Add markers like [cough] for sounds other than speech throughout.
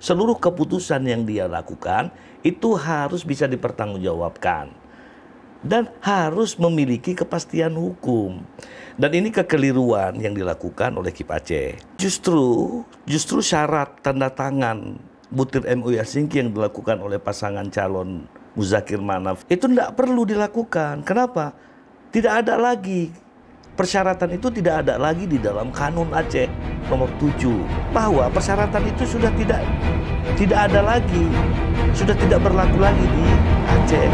seluruh keputusan yang dia lakukan itu harus bisa dipertanggungjawabkan dan harus memiliki kepastian hukum. Dan ini kekeliruan yang dilakukan oleh Kip Aceh. Justru justru syarat tanda tangan butir MUI Asingki yang dilakukan oleh pasangan calon Muzakir Manaf itu tidak perlu dilakukan. Kenapa? Tidak ada lagi persyaratan itu tidak ada lagi di dalam kanun Aceh nomor 7 bahwa persyaratan itu sudah tidak tidak ada lagi, sudah tidak berlaku lagi di Aceh.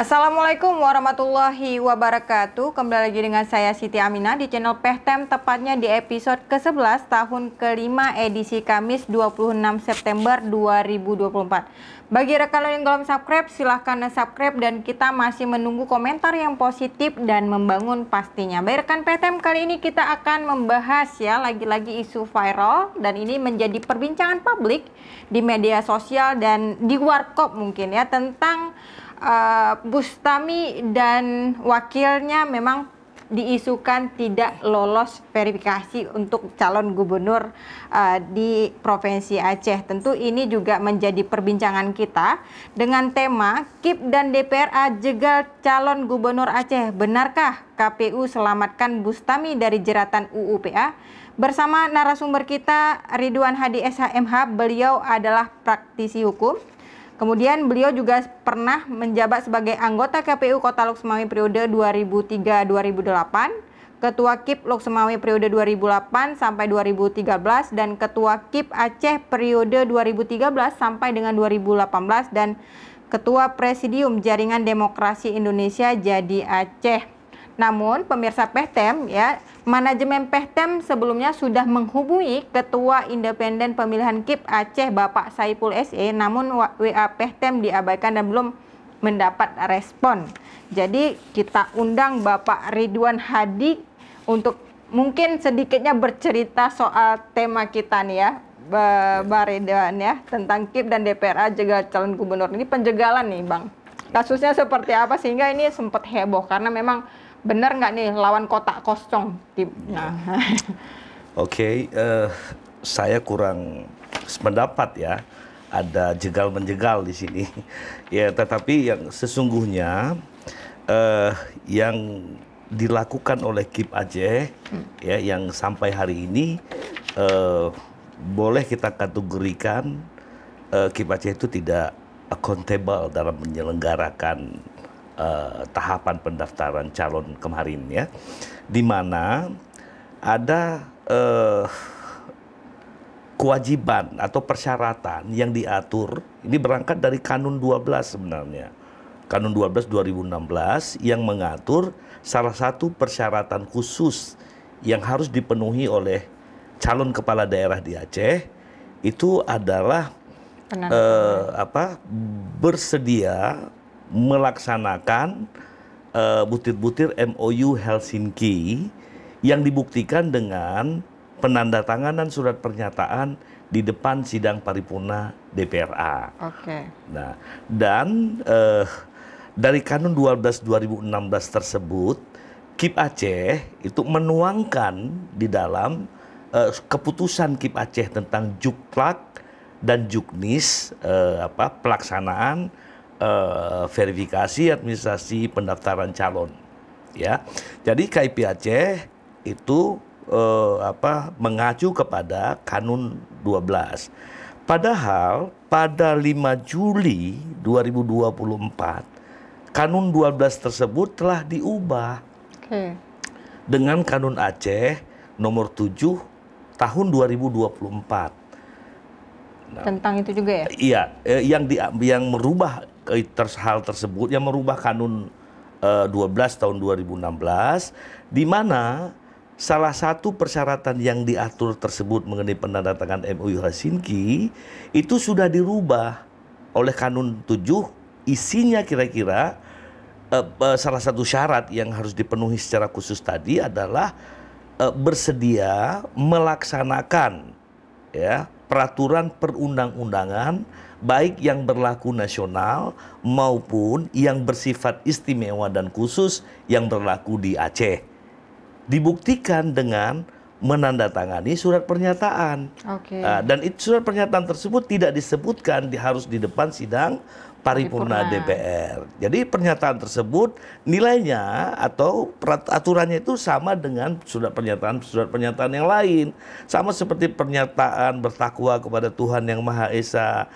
Assalamualaikum warahmatullahi wabarakatuh. Kembali lagi dengan saya Siti Amina di channel Pehtem tepatnya di episode ke-11 tahun ke-5 edisi Kamis 26 September 2024. Bagi rekan yang belum subscribe silahkan subscribe dan kita masih menunggu komentar yang positif dan membangun pastinya. Baik rekan Pehtem kali ini kita akan membahas ya lagi-lagi isu viral dan ini menjadi perbincangan publik di media sosial dan di warkop mungkin ya tentang Eh, Bustami dan wakilnya memang diisukan tidak lolos verifikasi untuk calon gubernur uh, di Provinsi Aceh. Tentu ini juga menjadi perbincangan kita dengan tema KIP dan DPRA jegal calon gubernur Aceh. Benarkah KPU selamatkan Bustami dari jeratan UUPA? Bersama narasumber kita Ridwan Hadi SHMH, beliau adalah praktisi hukum Kemudian beliau juga pernah menjabat sebagai anggota KPU Kota Loksemawi periode 2003-2008, Ketua KIP Loksemawi periode 2008 sampai 2013 dan Ketua KIP Aceh periode 2013 sampai dengan 2018 dan Ketua Presidium Jaringan Demokrasi Indonesia jadi Aceh namun pemirsa PEHTEM ya, manajemen PEHTEM sebelumnya sudah menghubungi Ketua Independen Pemilihan KIP Aceh Bapak Saiful SE namun WA PEHTEM diabaikan dan belum mendapat respon. Jadi kita undang Bapak Ridwan Hadi untuk mungkin sedikitnya bercerita soal tema kita nih ya. Mbak Ridwan ya tentang KIP dan DPR juga calon gubernur ini penjegalan nih Bang kasusnya seperti apa sehingga ini sempat heboh karena memang benar nggak nih lawan kotak kosong? Iya. Nah. [laughs] Oke, okay, uh, eh, saya kurang mendapat ya. Ada jegal menjegal di sini. [laughs] ya, tetapi yang sesungguhnya uh, yang dilakukan oleh Kip Aceh hmm. ya yang sampai hari ini uh, boleh kita kategorikan uh, Kip Aceh itu tidak accountable dalam menyelenggarakan Eh, tahapan pendaftaran calon kemarin ya, di mana ada uh, kewajiban atau persyaratan yang diatur. Ini berangkat dari Kanun 12 sebenarnya. Kanun 12 2016 yang mengatur salah satu persyaratan khusus yang harus dipenuhi oleh calon kepala daerah di Aceh itu adalah uh, apa bersedia melaksanakan eh, butir-butir uh, MOU Helsinki yang dibuktikan dengan penandatanganan surat pernyataan di depan sidang paripurna DPRA. Oke. Okay. Nah, dan uh, dari Kanun 12 2016 tersebut, KIP Aceh itu menuangkan di dalam uh, keputusan KIP Aceh tentang juklak dan juknis uh, apa pelaksanaan uh, verifikasi administrasi pendaftaran calon ya jadi KIP Aceh itu uh, apa mengacu kepada kanun 12 padahal pada 5 Juli 2024 kanun 12 tersebut telah diubah okay. dengan kanun Aceh nomor 7 tahun 2024 Nah, tentang itu juga ya? Iya, eh, yang di, yang merubah hal tersebut yang merubah kanun eh, dua 12 tahun 2016 di mana salah satu persyaratan yang diatur tersebut mengenai penandatangan MOU Helsinki itu sudah dirubah oleh kanun 7 isinya kira-kira eh, salah satu syarat yang harus dipenuhi secara khusus tadi adalah eh, bersedia melaksanakan ya peraturan perundang-undangan baik yang berlaku nasional maupun yang bersifat istimewa dan khusus yang berlaku di Aceh. Dibuktikan dengan menandatangani surat pernyataan. Okay. Uh, dan itu surat pernyataan tersebut tidak disebutkan di, harus di depan sidang paripurna DPR. Jadi pernyataan tersebut nilainya atau aturannya itu sama dengan surat pernyataan surat pernyataan yang lain. Sama seperti pernyataan bertakwa kepada Tuhan yang Maha Esa,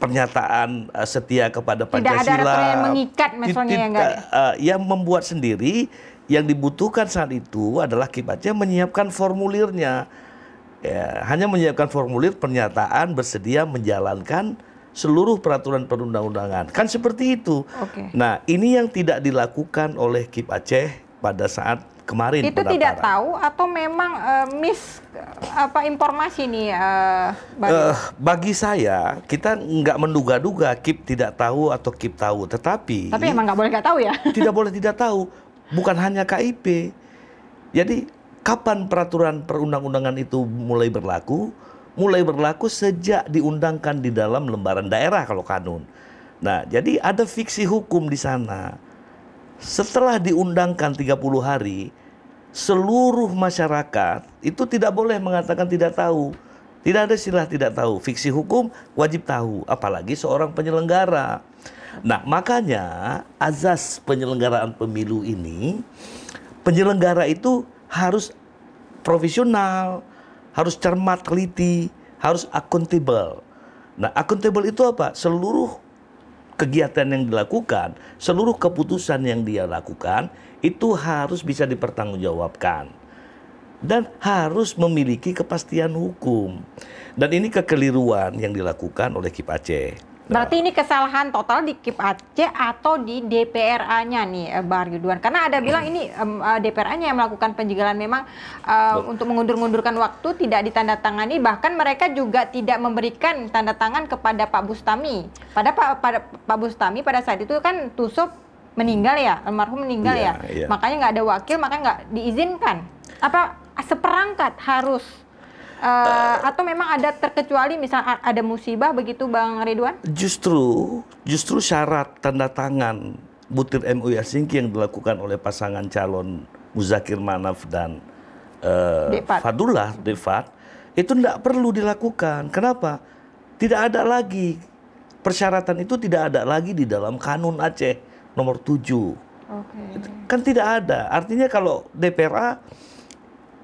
pernyataan ah, setia kepada Pancasila. Tidak ada yang mengikat misalnya yang enggak. Uh, yang membuat sendiri yang dibutuhkan saat itu adalah kibatnya menyiapkan formulirnya. Ya, hanya menyiapkan formulir pernyataan bersedia menjalankan seluruh peraturan perundang-undangan. Kan seperti itu. Okay. Nah, ini yang tidak dilakukan oleh Kip Aceh pada saat kemarin. Itu tidak tahu atau memang uh, miss e, apa informasi nih? Uh, e, bagi... Uh, bagi saya, kita nggak menduga-duga Kip tidak tahu atau Kip tahu. Tetapi. Tapi emang nggak boleh nggak tahu ya? Tidak boleh tidak tahu bukan hanya KIP. Jadi kapan peraturan perundang-undangan itu mulai berlaku? Mulai berlaku sejak diundangkan di dalam lembaran daerah kalau kanun. Nah, jadi ada fiksi hukum di sana. Setelah diundangkan 30 hari, seluruh masyarakat itu tidak boleh mengatakan tidak tahu tidak ada istilah tidak tahu. Fiksi hukum wajib tahu, apalagi seorang penyelenggara. Nah, makanya azas penyelenggaraan pemilu ini penyelenggara itu harus profesional, harus cermat teliti, harus akuntabel. Nah, akuntabel itu apa? Seluruh kegiatan yang dilakukan, seluruh keputusan yang dia lakukan itu harus bisa dipertanggungjawabkan dan harus memiliki kepastian hukum. Dan ini kekeliruan yang dilakukan oleh Kip Aceh. Berarti ini kesalahan total di Kip Aceh atau di DPRA-nya nih, eh, Bar Ridwan. Karena ada bilang ini um, eh, DPRA-nya yang melakukan penjagalan memang um, untuk mengundur-undurkan waktu tidak ditandatangani, bahkan mereka juga tidak memberikan tanda tangan kepada Pak Bustami. Pada Pak, pada, Pak Bustami pada saat itu kan Tusuk meninggal ya, almarhum meninggal iya, ya, ya. ya. makanya nggak ada wakil, makanya nggak diizinkan. Apa seperangkat harus uh, uh, atau memang ada terkecuali misal ada musibah begitu Bang Ridwan? Justru justru syarat tanda tangan butir MUI Asingki yang dilakukan oleh pasangan calon Muzakir Manaf dan uh, Fadullah Devat itu tidak perlu dilakukan. Kenapa? Tidak ada lagi persyaratan itu tidak ada lagi di dalam Kanun Aceh nomor 7. Okay. Kan tidak ada. Artinya kalau DPRA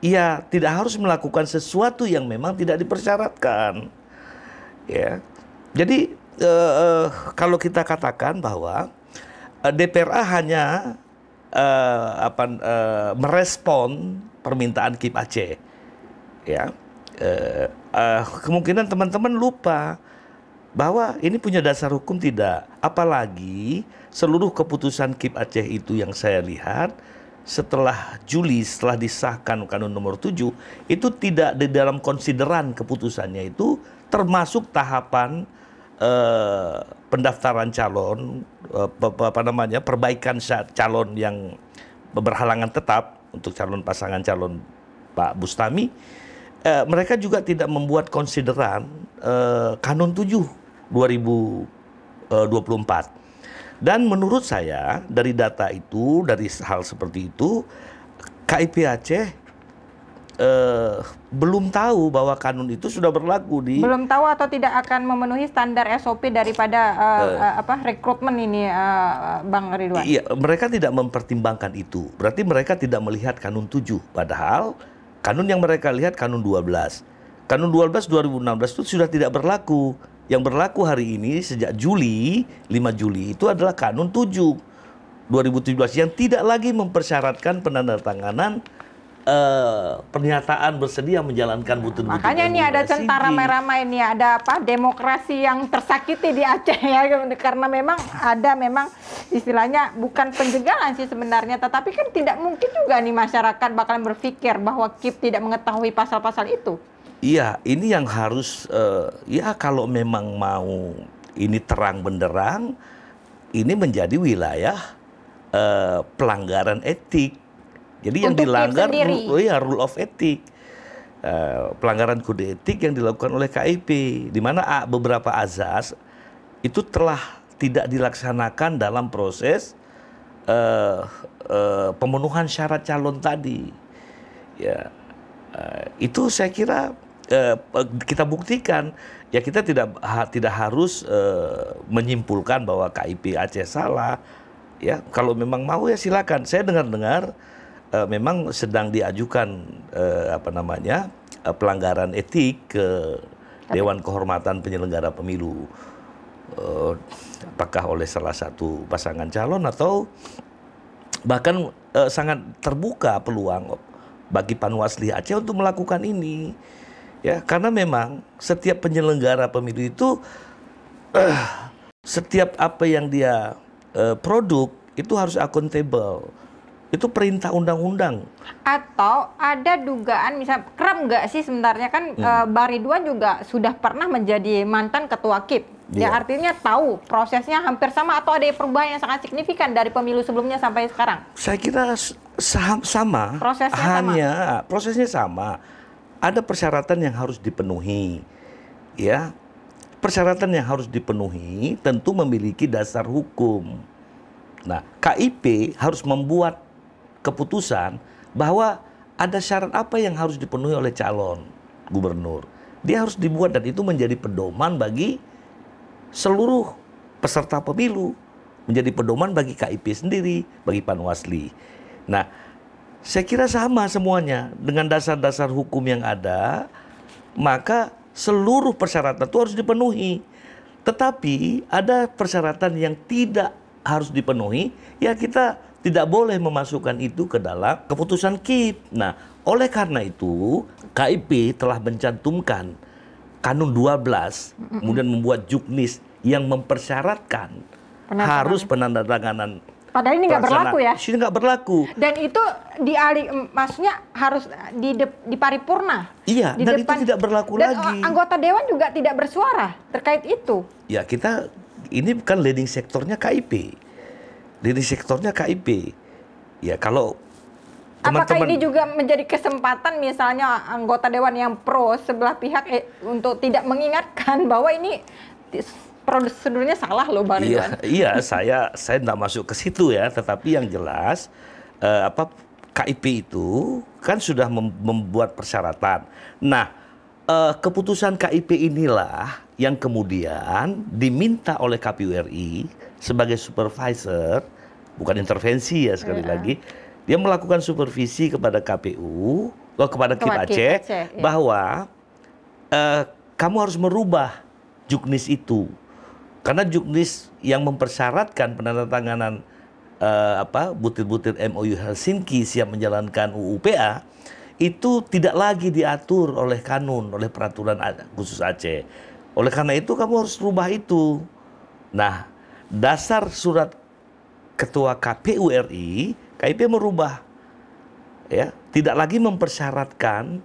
ia tidak harus melakukan sesuatu yang memang tidak dipersyaratkan. Ya. Jadi eh, eh, kalau kita katakan bahwa eh, DPRA hanya eh, apa eh, merespon permintaan KIP Aceh. Ya. kemungkinan teman-teman lupa bahwa ini punya dasar hukum tidak. Apalagi seluruh keputusan KIP Aceh itu yang saya lihat setelah Juli setelah disahkan kanun nomor 7 itu tidak di dalam konsideran keputusannya itu termasuk tahapan eh, pendaftaran calon eh, apa namanya perbaikan calon yang berhalangan tetap untuk calon pasangan calon Pak Bustami eh, mereka juga tidak membuat konsideran eh, kanun 7 2024 dan menurut saya dari data itu, dari hal seperti itu, KIP Aceh eh, belum tahu bahwa kanun itu sudah berlaku di belum tahu atau tidak akan memenuhi standar SOP daripada eh, eh, eh, apa rekrutmen ini eh, eh, Bang Ridwan. Iya, mereka tidak mempertimbangkan itu. Berarti mereka tidak melihat kanun 7 padahal kanun yang mereka lihat kanun 12. Kanun 12 2016 itu sudah tidak berlaku yang berlaku hari ini sejak Juli 5 Juli itu adalah Kanun 7 2017 yang tidak lagi mempersyaratkan penandatanganan Uh, pernyataan bersedia menjalankan butuh butuh Makanya ini ada tentara ramai-ramai ini ada apa demokrasi yang tersakiti di Aceh ya [laughs] karena memang ada memang istilahnya bukan penjegalan sih sebenarnya tetapi kan tidak mungkin juga nih masyarakat bakalan berpikir bahwa KIP tidak mengetahui pasal-pasal itu. Iya, ini yang harus uh, ya kalau memang mau ini terang benderang, ini menjadi wilayah uh, pelanggaran etik. Jadi Untuk yang dilanggar, rule, oh ya rule of etik, uh, pelanggaran kode etik yang dilakukan oleh KIP, di mana beberapa azas itu telah tidak dilaksanakan dalam proses uh, uh, pemenuhan syarat calon tadi. Ya, uh, itu saya kira Eh, kita buktikan ya kita tidak ha, tidak harus eh, menyimpulkan bahwa KIP Aceh salah ya kalau memang mau ya silakan saya dengar-dengar eh, memang sedang diajukan eh, apa namanya eh, pelanggaran etik ke Dewan Kehormatan Penyelenggara Pemilu eh, apakah oleh salah satu pasangan calon atau bahkan eh, sangat terbuka peluang bagi Panwasli Aceh untuk melakukan ini ya karena memang setiap penyelenggara pemilu itu uh, setiap apa yang dia uh, produk itu harus akuntabel itu perintah undang-undang atau ada dugaan misal kerem nggak sih sebenarnya kan hmm. e, eh, Bang Ridwan juga sudah pernah menjadi mantan ketua KIP yeah. ya iya. artinya tahu prosesnya hampir sama atau ada perubahan yang sangat signifikan dari pemilu sebelumnya sampai sekarang saya kira saham sama prosesnya hanya sama. prosesnya sama ada persyaratan yang harus dipenuhi. Ya, persyaratan yang harus dipenuhi tentu memiliki dasar hukum. Nah, KIP harus membuat keputusan bahwa ada syarat apa yang harus dipenuhi oleh calon gubernur. Dia harus dibuat dan itu menjadi pedoman bagi seluruh peserta pemilu, menjadi pedoman bagi KIP sendiri, bagi Panwasli. Nah, saya kira sama semuanya dengan dasar-dasar hukum yang ada, maka seluruh persyaratan itu harus dipenuhi. Tetapi ada persyaratan yang tidak harus dipenuhi, ya kita tidak boleh memasukkan itu ke dalam keputusan KIP. Nah, oleh karena itu, KIP telah mencantumkan kanun 12 kemudian membuat juknis yang mempersyaratkan Penandatangan. harus penandatanganan Padahal ini nggak berlaku ya. Ini nggak berlaku. Dan itu di maksudnya harus eh, di de, di paripurna. Iya, di dan depan, itu tidak berlaku dan eh, lagi. anggota dewan juga tidak bersuara terkait itu. Ya, kita ini kan leading sektornya KIP. Leading sektornya KIP. Ya, kalau teman-teman Apakah ini juga menjadi kesempatan misalnya anggota dewan yang pro sebelah pihak eh, untuk tidak mengingatkan bahwa ini prosedurnya salah loh Bang Iya, iya saya saya tidak masuk ke situ ya, tetapi yang jelas eh, apa KIP itu kan sudah mem membuat persyaratan. Nah, uh, keputusan KIP inilah yang kemudian diminta oleh KPU RI sebagai supervisor, bukan intervensi ya sekali yeah. lagi, dia melakukan supervisi kepada KPU, oh, kepada KIP Aceh, iya. bahwa uh, kamu harus merubah juknis itu karena juknis yang mempersyaratkan penandatanganan uh, apa butir-butir MOU Helsinki siap menjalankan UUPA itu tidak lagi diatur oleh kanun, oleh peraturan khusus Aceh. Oleh karena itu kamu harus rubah itu. Nah, dasar surat Ketua KPU RI, KIP merubah ya, tidak lagi mempersyaratkan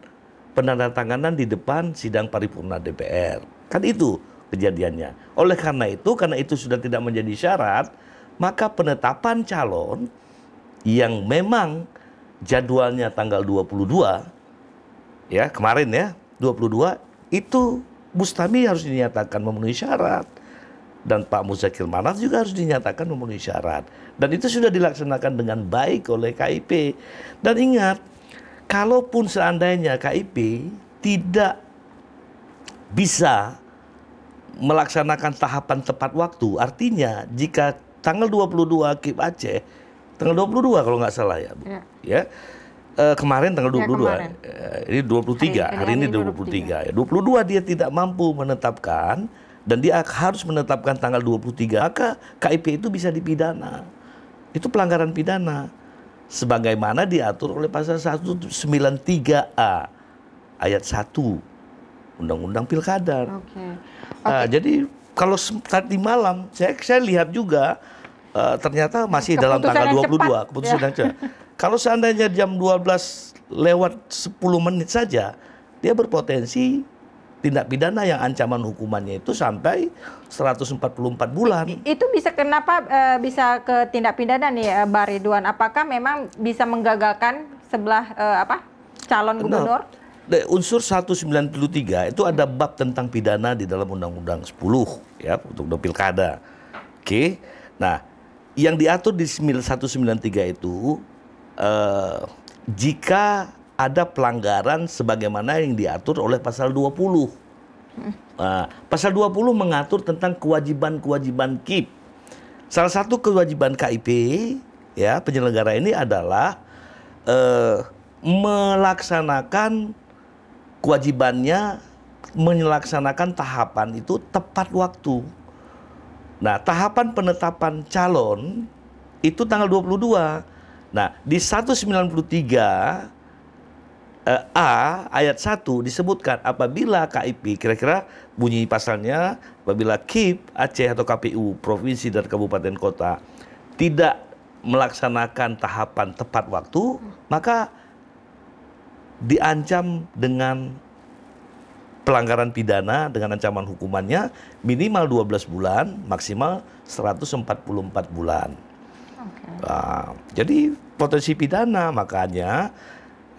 penandatanganan di depan sidang paripurna DPR. Kan itu kejadiannya. Oleh karena itu, karena itu sudah tidak menjadi syarat, maka penetapan calon yang memang jadwalnya tanggal 22 ya, kemarin ya, 22 itu Bustami harus dinyatakan memenuhi syarat dan Pak Muzakir Manas juga harus dinyatakan memenuhi syarat. Dan itu sudah dilaksanakan dengan baik oleh KIP. Dan ingat, kalaupun seandainya KIP tidak bisa melaksanakan tahapan tepat waktu. Artinya jika tanggal 22 KIP Aceh, tanggal 22 kalau nggak salah ya, Bu. Ya. ya e, kemarin tanggal 22. Ya, kemarin. E, ini 23, hari, hari, ini 23. 23. 22 dia tidak mampu menetapkan dan dia harus menetapkan tanggal 23, maka KIP itu bisa dipidana. Itu pelanggaran pidana sebagaimana diatur oleh pasal 193A ayat 1 Undang-Undang Pilkada. Okay. Nah, jadi kalau tadi malam saya saya lihat juga uh, ternyata masih keputusan dalam tanggal 22 cepat. keputusan ya. yang cepat. kalau seandainya jam 12 lewat 10 menit saja dia berpotensi tindak pidana yang ancaman hukumannya itu sampai 144 bulan. Itu bisa kenapa e, eh, bisa ke tindak pidana nih eh, Mbak Ridwan? Apakah memang bisa menggagalkan sebelah e, apa? calon nah, gubernur? unsur 193 itu ada bab tentang pidana di dalam Undang-Undang 10 ya untuk pilkada. Oke. Nah, yang diatur di 193 itu eh, jika ada pelanggaran sebagaimana yang diatur oleh pasal 20. Nah, pasal 20 mengatur tentang kewajiban-kewajiban KIP. Salah satu kewajiban KIP ya penyelenggara ini adalah eh, melaksanakan kewajibannya menyelaksanakan tahapan itu tepat waktu. Nah, tahapan penetapan calon itu tanggal 22. Nah, di 193 eh, A ayat 1 disebutkan apabila KIP kira-kira bunyi pasalnya apabila KIP Aceh atau KPU provinsi dan kabupaten kota tidak melaksanakan tahapan tepat waktu, maka diancam dengan pelanggaran pidana dengan ancaman hukumannya minimal 12 bulan, maksimal 144 bulan. Okay. Nah, jadi potensi pidana makanya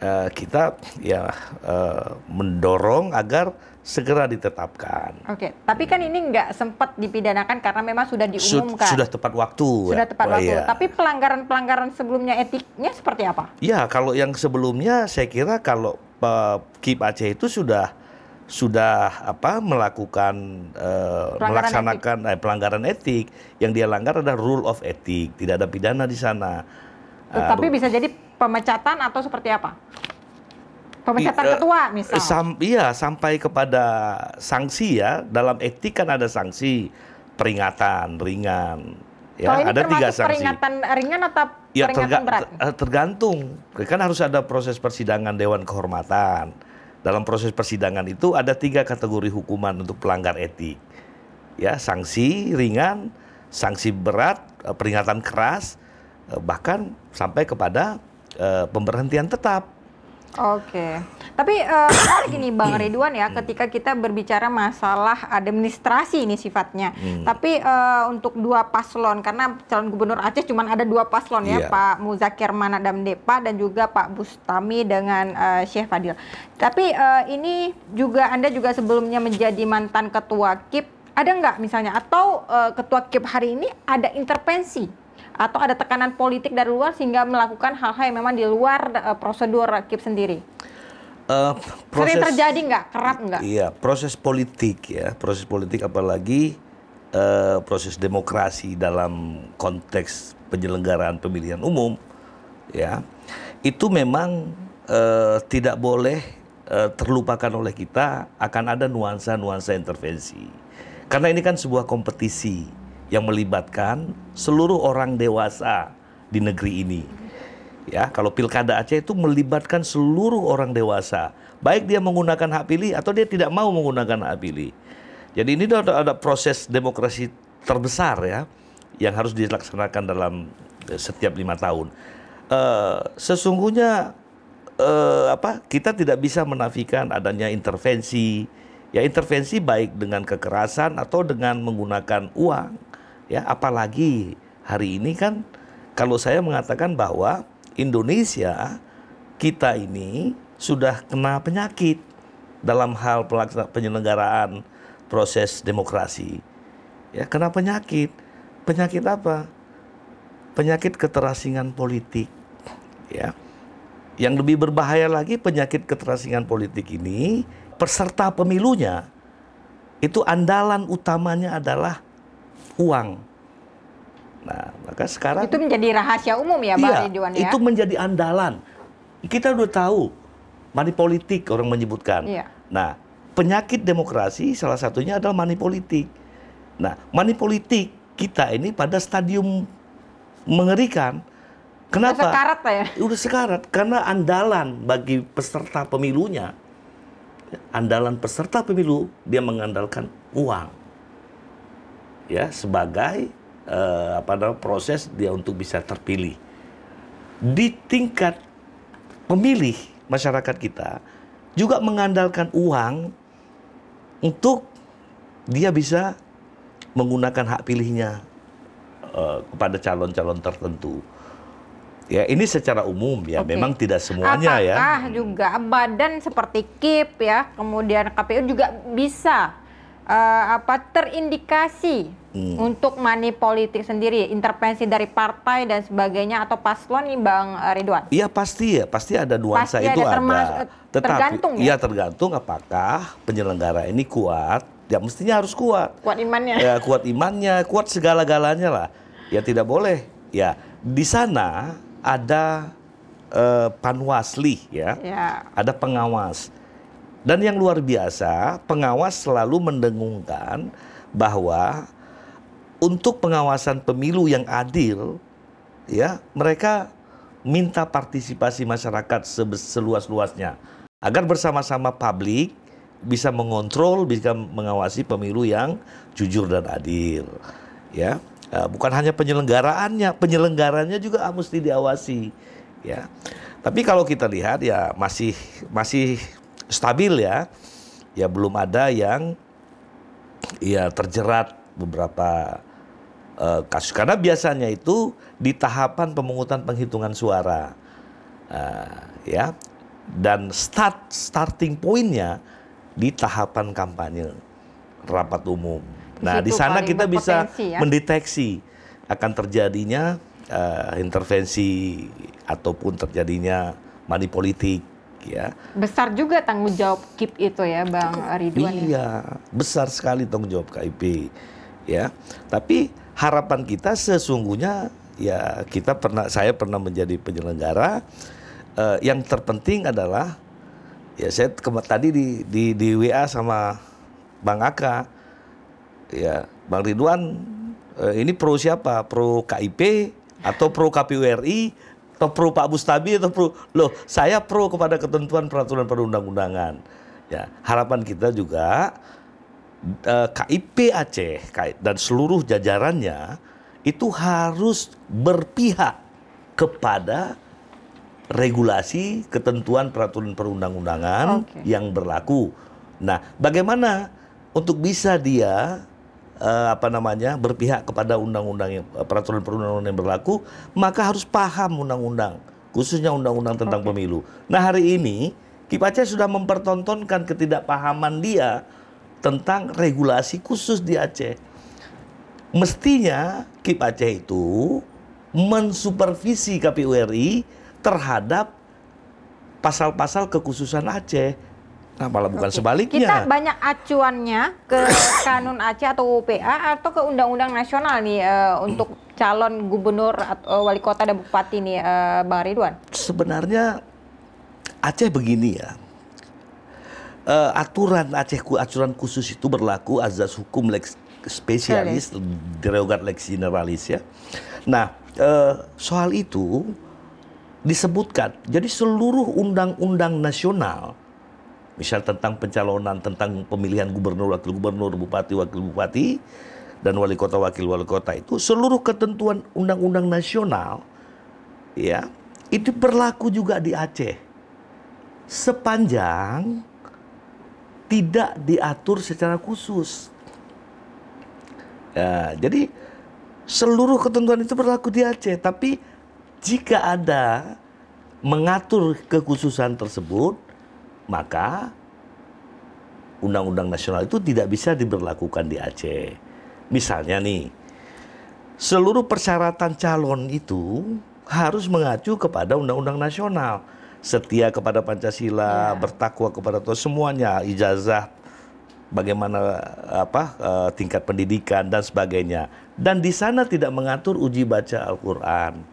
eh, kita ya eh, mendorong agar segera ditetapkan. Oke, okay. tapi kan ini nggak sempat dipidanakan karena memang sudah diumumkan. Sudah tepat waktu. Sudah ya. tepat oh, waktu. Iya. Tapi pelanggaran-pelanggaran sebelumnya etiknya seperti apa? Ya, kalau yang sebelumnya saya kira kalau uh, Kip Aceh itu sudah sudah apa melakukan uh, melaksanakan etik. Eh, pelanggaran etik yang dia langgar ada rule of etik tidak ada pidana di sana. Tapi uh, ah, bisa jadi pemecatan atau seperti apa? pemecatan iya, ketua misal. Sam, iya, sampai kepada sanksi ya. Dalam etik kan ada sanksi peringatan ringan. Ya, ada tiga sanksi. Peringatan ringan atau ya, terga, berat? Eh, tergantung. Kan harus ada proses persidangan Dewan Kehormatan. Dalam proses persidangan itu ada tiga kategori hukuman untuk pelanggar etik. Ya, sanksi ringan, sanksi berat, eh, peringatan keras, eh, bahkan sampai kepada uh, pemberhentian tetap Oke, okay. tapi uh, eh, lagi ini Bang hmm. Ridwan ya, hmm. ketika kita berbicara masalah administrasi ini sifatnya. Hmm. Tapi uh, untuk dua paslon, karena calon gubernur Aceh cuma ada dua paslon yeah. ya, iya. Pak Muzakir Manadam Depa dan juga Pak Bustami dengan uh, eh, Syekh Fadil. Tapi uh, ini juga Anda juga sebelumnya menjadi mantan ketua KIP, ada nggak misalnya atau uh, ketua KIP hari ini ada intervensi atau ada tekanan politik dari luar sehingga melakukan hal-hal yang memang di luar uh, prosedur KIP sendiri? Uh, proses, Sering terjadi nggak? Kerap nggak? Iya, proses politik ya, proses politik apalagi uh, proses demokrasi dalam konteks penyelenggaraan pemilihan umum, ya itu memang uh, tidak boleh uh, terlupakan oleh kita akan ada nuansa-nuansa intervensi karena ini kan sebuah kompetisi yang melibatkan seluruh orang dewasa di negeri ini. Ya, kalau pilkada Aceh itu melibatkan seluruh orang dewasa, baik dia menggunakan hak pilih atau dia tidak mau menggunakan hak pilih. Jadi ini adalah ada proses demokrasi terbesar ya yang harus dilaksanakan dalam eh, setiap lima tahun. Uh, sesungguhnya uh, apa kita tidak bisa menafikan adanya intervensi, ya intervensi baik dengan kekerasan atau dengan menggunakan uang Ya, apalagi hari ini kan kalau saya mengatakan bahwa Indonesia kita ini sudah kena penyakit dalam hal penyelenggaraan proses demokrasi. Ya, kena penyakit. Penyakit apa? Penyakit keterasingan politik. Ya. Yang lebih berbahaya lagi penyakit keterasingan politik ini peserta pemilunya itu andalan utamanya adalah uang. Nah, maka sekarang itu menjadi rahasia umum ya, Pak iya, Ridwan ya. Itu menjadi andalan. Kita udah tahu manipolitik politik orang menyebutkan. Iya. Nah, penyakit demokrasi salah satunya adalah manipolitik. politik. Nah, mani politik kita ini pada stadium mengerikan. Kenapa? Udah sekarat ya. Udah sekarat karena andalan bagi peserta pemilunya. Andalan peserta pemilu dia mengandalkan uang ya sebagai eh, apa namanya proses dia untuk bisa terpilih. Di tingkat pemilih masyarakat kita juga mengandalkan uang untuk dia bisa menggunakan hak pilihnya eh, kepada calon-calon tertentu. Ya, ini secara umum ya, okay. memang tidak semuanya Apakah ya. Apakah juga badan seperti KIP ya, kemudian KPU juga bisa uh, apa terindikasi hmm. untuk money politik sendiri, intervensi dari partai dan sebagainya atau paslon nih Bang eh, Ridwan? Iya pasti ya, pasti ada nuansa pasti itu ada. ada. Eh, Tetapi, tergantung ya? Iya tergantung apakah penyelenggara ini kuat, ya mestinya harus kuat. Kuat imannya. Ya, kuat imannya, kuat segala-galanya lah. Ya tidak boleh. Ya di sana ada eh, panwasli ya, ya. ada pengawas dan yang luar biasa, pengawas selalu mendengungkan bahwa untuk pengawasan pemilu yang adil, ya mereka minta partisipasi masyarakat seluas-luasnya agar bersama-sama publik bisa mengontrol, bisa mengawasi pemilu yang jujur dan adil. Ya, e, bukan hanya penyelenggaraannya, penyelenggaranya juga mesti diawasi. Ya, tapi kalau kita lihat ya masih masih stabil ya. Ya belum ada yang ya terjerat beberapa uh, kasus karena biasanya itu di tahapan pemungutan penghitungan suara uh, ya dan start starting pointnya di tahapan kampanye rapat umum. Nah di sana kita bisa ya? mendeteksi akan terjadinya uh, intervensi ataupun terjadinya manipolitik ya. Besar juga tanggung jawab KIP itu ya Bang Ridwan. Ya? Iya, besar sekali tanggung jawab KIP ya. Tapi harapan kita sesungguhnya ya kita pernah saya pernah menjadi penyelenggara eh, yang terpenting adalah ya saya tadi di, di di WA sama Bang Aka ya Bang Ridwan eh, ini pro siapa? Pro KIP atau pro RI atau pro Pak Bustabi atau pro loh saya pro kepada ketentuan peraturan perundang-undangan ya harapan kita juga eh, KIP Aceh dan seluruh jajarannya itu harus berpihak kepada regulasi ketentuan peraturan perundang-undangan okay. yang berlaku. Nah, bagaimana untuk bisa dia uh, apa namanya berpihak kepada undang-undang yang eh, peraturan perundang-undangan yang berlaku, maka harus paham undang-undang, khususnya undang-undang tentang okay. pemilu. Nah hari ini Kipace sudah mempertontonkan ketidakpahaman dia tentang regulasi khusus di Aceh. Mestinya Kip Aceh itu mensupervisi KPU RI terhadap pasal-pasal kekhususan Aceh Nah, malah bukan okay. sebaliknya. Kita banyak acuannya ke [coughs] Kanun Aceh atau UPA atau ke Undang-Undang Nasional nih uh, untuk calon gubernur atau eh, wali kota dan bupati nih uh, Bang Ridwan. Sebenarnya Aceh begini ya. Uh, aturan Aceh aturan khusus itu berlaku azas hukum lex spesialis derogat lex generalis ya. Nah, uh, soal itu disebutkan. Jadi seluruh undang-undang nasional misal tentang pencalonan, tentang pemilihan gubernur, wakil gubernur, bupati, wakil bupati, dan wali kota, wakil wali kota itu, seluruh ketentuan undang-undang nasional, ya, itu berlaku juga di Aceh. Sepanjang tidak diatur secara khusus. Ya, jadi seluruh ketentuan itu berlaku di Aceh, tapi jika ada mengatur kekhususan tersebut, maka undang-undang nasional itu tidak bisa diberlakukan di Aceh. Misalnya nih, seluruh persyaratan calon itu harus mengacu kepada undang-undang nasional. Setia kepada Pancasila, ya. bertakwa kepada Tuhan, semuanya, ijazah bagaimana apa eh, tingkat pendidikan dan sebagainya. Dan di sana tidak mengatur uji baca Al-Qur'an.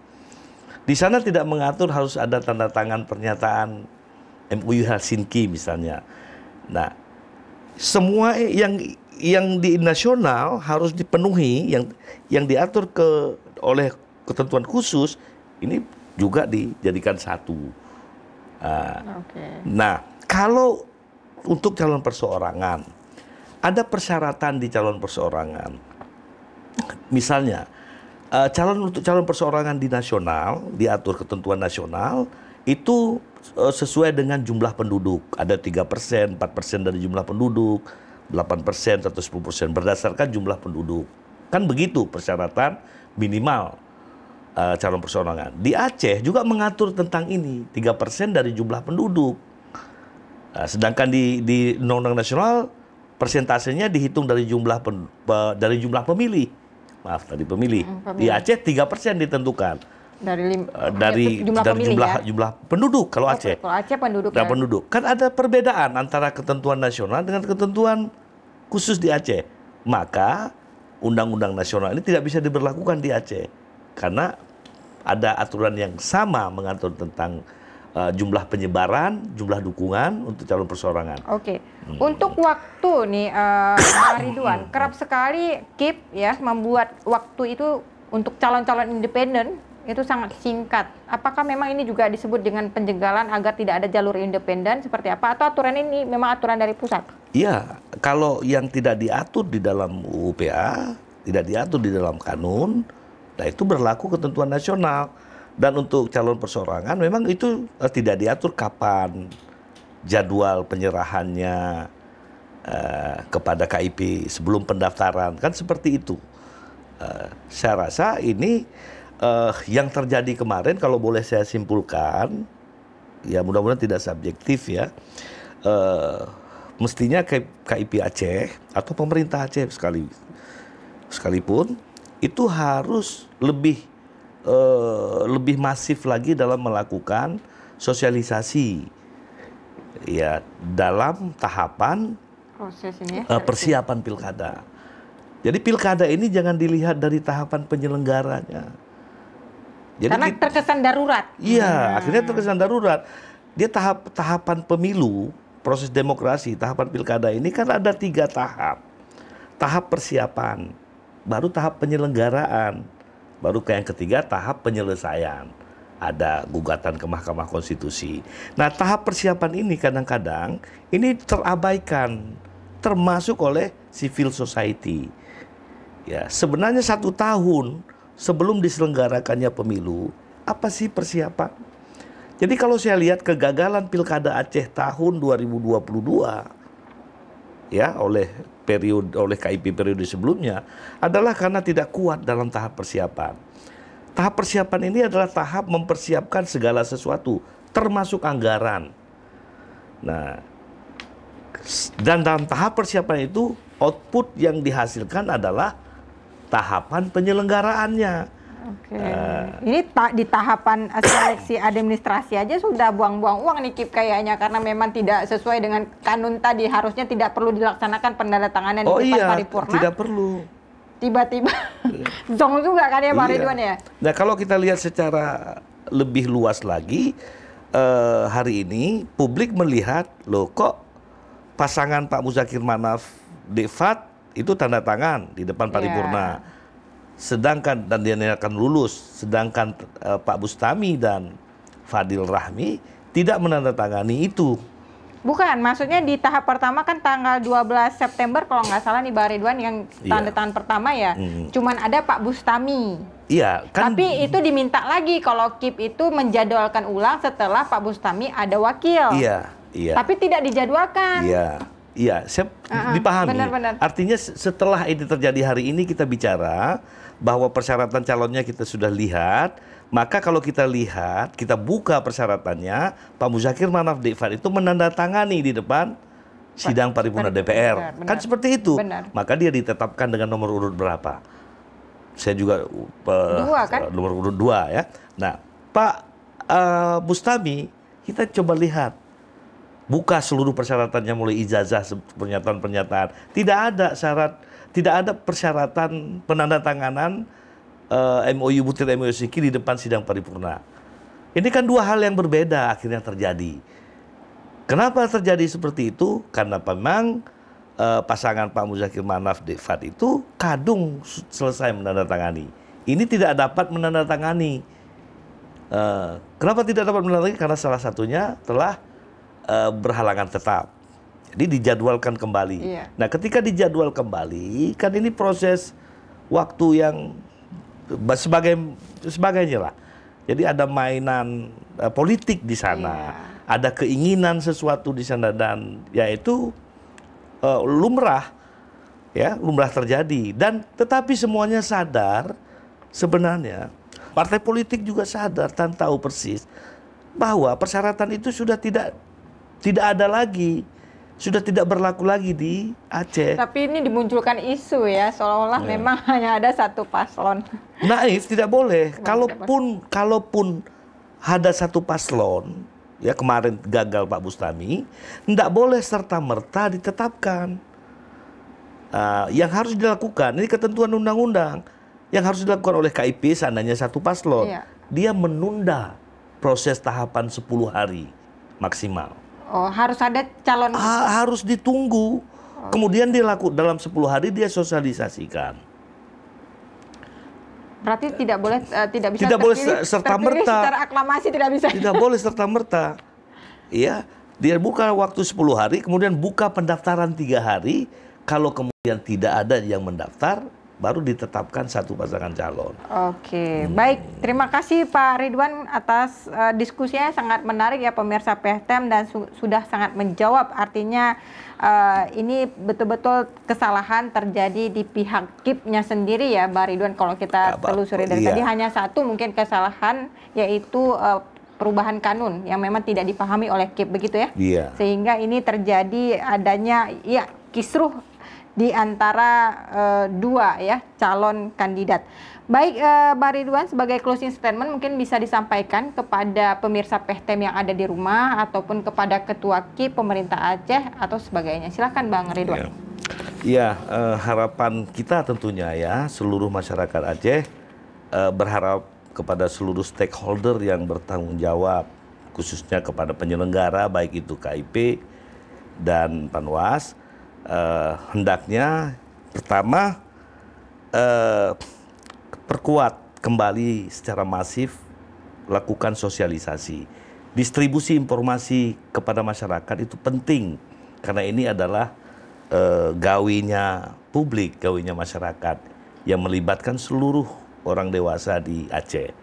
Di sana tidak mengatur harus ada tanda tangan pernyataan MUU Helsinki misalnya. Nah, semua yang yang di nasional harus dipenuhi yang yang diatur ke oleh ketentuan khusus ini juga dijadikan satu. Uh, ah. okay. Nah, kalau untuk calon perseorangan ada persyaratan di calon perseorangan. Misalnya, uh, calon untuk calon perseorangan di nasional diatur ketentuan nasional itu Eh, sesuai dengan jumlah penduduk. Ada 3%, 4% dari jumlah penduduk, 8% atau persen berdasarkan jumlah penduduk. Kan begitu persyaratan minimal uh, calon persorangan. Di Aceh juga mengatur tentang ini, 3% dari jumlah penduduk. Nah, sedangkan di di undang nasional persentasenya dihitung dari jumlah pen, pe, dari jumlah pemilih. Maaf tadi pemilih. Hmm, pemilih. Di Aceh tiga persen ditentukan dari lim, eh, dari jumlah, dari jumlah ya? jumlah penduduk kalau oh, Aceh. Kalau Aceh penduduk. Nah, ya. penduduk. Kan ada perbedaan antara ketentuan nasional dengan ketentuan khusus di Aceh. Maka undang-undang nasional ini tidak bisa diberlakukan di Aceh karena ada aturan yang sama mengatur tentang uh, jumlah penyebaran, jumlah dukungan untuk calon perseorangan. Oke, hmm. untuk waktu nih, uh, Ridwan, hmm. kerap sekali KIP ya membuat waktu itu untuk calon-calon independen itu sangat singkat. Apakah memang ini juga disebut dengan penjenggalan agar tidak ada jalur independen seperti apa? Atau aturan ini memang aturan dari pusat? Iya, kalau yang tidak diatur di dalam UPA, tidak diatur di dalam kanun, nah itu berlaku ketentuan nasional. Dan untuk calon persorangan memang itu eh, tidak diatur kapan jadwal penyerahannya eh, kepada KIP sebelum pendaftaran. Kan seperti itu. Eh, saya rasa ini uh, yang terjadi kemarin kalau boleh saya simpulkan, ya mudah-mudahan tidak subjektif ya. Uh, mestinya KIP Aceh atau pemerintah Aceh sekali sekalipun itu harus lebih uh, lebih masif lagi dalam melakukan sosialisasi ya dalam tahapan ini uh, persiapan pilkada. Jadi pilkada ini jangan dilihat dari tahapan penyelenggaranya. Jadi Karena kita, terkesan darurat. Iya, hmm. akhirnya terkesan darurat. Dia tahap tahapan pemilu, proses demokrasi, tahapan pilkada ini kan ada tiga tahap. Tahap persiapan, baru tahap penyelenggaraan, baru ke yang ketiga tahap penyelesaian. Ada gugatan ke Mahkamah Konstitusi. Nah, tahap persiapan ini kadang-kadang ini terabaikan, termasuk oleh civil society. Ya, sebenarnya satu tahun sebelum diselenggarakannya pemilu, apa sih persiapan? Jadi kalau saya lihat kegagalan Pilkada Aceh tahun 2022 ya oleh periode oleh KIP periode sebelumnya adalah karena tidak kuat dalam tahap persiapan. Tahap persiapan ini adalah tahap mempersiapkan segala sesuatu termasuk anggaran. Nah, dan dalam tahap persiapan itu output yang dihasilkan adalah tahapan penyelenggaraannya. Oke. Uh, Ini ta di tahapan eh, seleksi administrasi aja sudah buang-buang uang nih Kip kayaknya karena memang tidak sesuai dengan kanun tadi harusnya tidak perlu dilaksanakan penandatanganan oh di iya, paripurna. tidak perlu. Tiba-tiba [laughs] zong juga kan ya Pak iya. Ridwan ya. Nah, kalau kita lihat secara lebih luas lagi uh, hari ini publik melihat loh kok pasangan Pak Muzakir Manaf Devat itu tanda tangan di depan iya. paripurna. Yeah. Sedangkan dan dia akan lulus, sedangkan uh, Pak Bustami dan Fadil Rahmi tidak menandatangani itu. Bukan, maksudnya di tahap pertama kan tanggal 12 September kalau nggak salah nih Bang Ridwan yang iya. tanda tangan pertama ya, mm. cuman ada Pak Bustami. Iya, kan. Tapi itu diminta lagi kalau KIP itu menjadwalkan ulang setelah Pak Bustami ada wakil. Iya, iya. Tapi tidak dijadwalkan. Iya. Iya, saya uh-huh, ah. dipahami. Benar, benar. Artinya setelah ini terjadi hari ini kita bicara bahwa persyaratan calonnya kita sudah lihat, maka kalau kita lihat, kita buka persyaratannya, Pak Muzakir Manaf Devan itu menandatangani di depan sidang paripurna DPR. Benar, benar. Kan seperti itu. Benar. Maka dia ditetapkan dengan nomor urut berapa? Saya juga dua, eh, kan? nomor urut dua ya. Nah, Pak uh, Bustami, kita coba lihat buka seluruh persyaratannya mulai ijazah pernyataan-pernyataan. Tidak ada syarat, tidak ada persyaratan penandatanganan uh, eh, MOU butir MOU Siki di depan sidang paripurna. Ini kan dua hal yang berbeda akhirnya terjadi. Kenapa terjadi seperti itu? Karena memang uh, pasangan Pak Muzakir Manaf Devat itu kadung selesai menandatangani. Ini tidak dapat menandatangani. Uh, kenapa tidak dapat menandatangani? Karena salah satunya telah uh, berhalangan tetap. Jadi dijadwalkan kembali. Iya. Nah, ketika dijadwal kembali, kan ini proses waktu yang sebagai sebagainya lah. Jadi ada mainan uh, politik di sana, iya. ada keinginan sesuatu di sana dan yaitu uh, lumrah ya, lumrah terjadi dan tetapi semuanya sadar sebenarnya partai politik juga sadar dan tahu persis bahwa persyaratan itu sudah tidak tidak ada lagi sudah tidak berlaku lagi di Aceh. Tapi ini dimunculkan isu ya, seolah-olah ya. memang [laughs] hanya ada satu paslon. Naif tidak boleh. Memang kalaupun tidak kalaupun ada satu paslon, ya kemarin gagal Pak Bustami, tidak boleh serta merta ditetapkan. Uh, yang harus dilakukan ini ketentuan undang-undang yang harus dilakukan oleh KIP seandainya satu paslon, ya. dia menunda proses tahapan 10 hari maksimal Oh, harus ada calon ha harus ditunggu. Oh. Kemudian dilaku dalam 10 hari dia sosialisasikan. Berarti tidak boleh uh, tidak bisa tidak boleh serta merta secara aklamasi tidak bisa. Tidak boleh serta merta. Iya, dia buka waktu 10 hari, kemudian buka pendaftaran tiga hari. Kalau kemudian tidak ada yang mendaftar, baru ditetapkan satu pasangan calon. Oke, hmm. baik. Terima kasih Pak Ridwan atas uh, diskusinya sangat menarik ya pemirsa PTM dan su sudah sangat menjawab. Artinya uh, ini betul-betul kesalahan terjadi di pihak KIP-nya sendiri ya Pak Ridwan. Kalau kita ya, telusuri dari iya. tadi hanya satu mungkin kesalahan yaitu uh, perubahan kanun yang memang tidak dipahami oleh KIP begitu ya. Iya. Sehingga ini terjadi adanya ya kisruh di antara uh, dua ya calon kandidat. Baik uh, Ridwan sebagai closing statement mungkin bisa disampaikan kepada pemirsa PHTM yang ada di rumah ataupun kepada ketua KIP pemerintah Aceh atau sebagainya. Silahkan Bang Ridwan. Ya, ya uh, harapan kita tentunya ya seluruh masyarakat Aceh uh, berharap kepada seluruh stakeholder yang bertanggung jawab khususnya kepada penyelenggara baik itu KIP dan Panwas uh, hendaknya pertama uh, perkuat kembali secara masif lakukan sosialisasi. Distribusi informasi kepada masyarakat itu penting karena ini adalah uh, gawinya publik, gawinya masyarakat yang melibatkan seluruh orang dewasa di Aceh.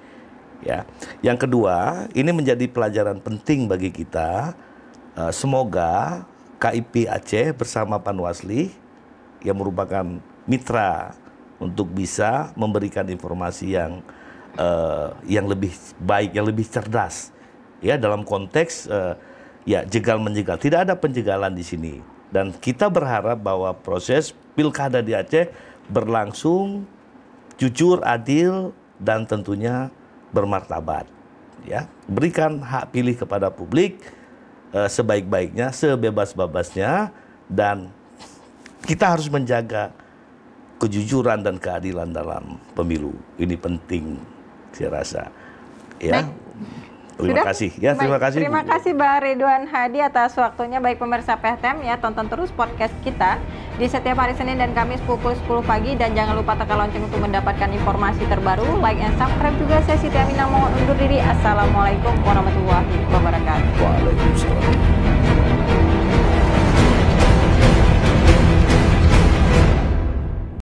Ya. Yang kedua, ini menjadi pelajaran penting bagi kita. uh, semoga KIP Aceh bersama Panwasli yang merupakan mitra untuk bisa memberikan informasi yang uh, yang lebih baik, yang lebih cerdas ya dalam konteks uh, ya jegal menjegal. Tidak ada penjegalan di sini dan kita berharap bahwa proses pilkada di Aceh berlangsung jujur, adil dan tentunya bermartabat. Ya, berikan hak pilih kepada publik uh, sebaik-baiknya, sebebas-bebasnya dan kita harus menjaga kejujuran dan keadilan dalam pemilu. Ini penting saya rasa. Ya. Baik. Terima Sudah? kasih. Ya, terima Baik. kasih. Terima kasih Mbak Ridwan Hadi atas waktunya baik pemirsa PTM ya tonton terus podcast kita di setiap hari Senin dan Kamis pukul 10 pagi dan jangan lupa tekan lonceng untuk mendapatkan informasi terbaru. Like and subscribe juga saya Siti Aminah mohon undur diri. Assalamualaikum warahmatullahi wabarakatuh. Waalaikumsalam.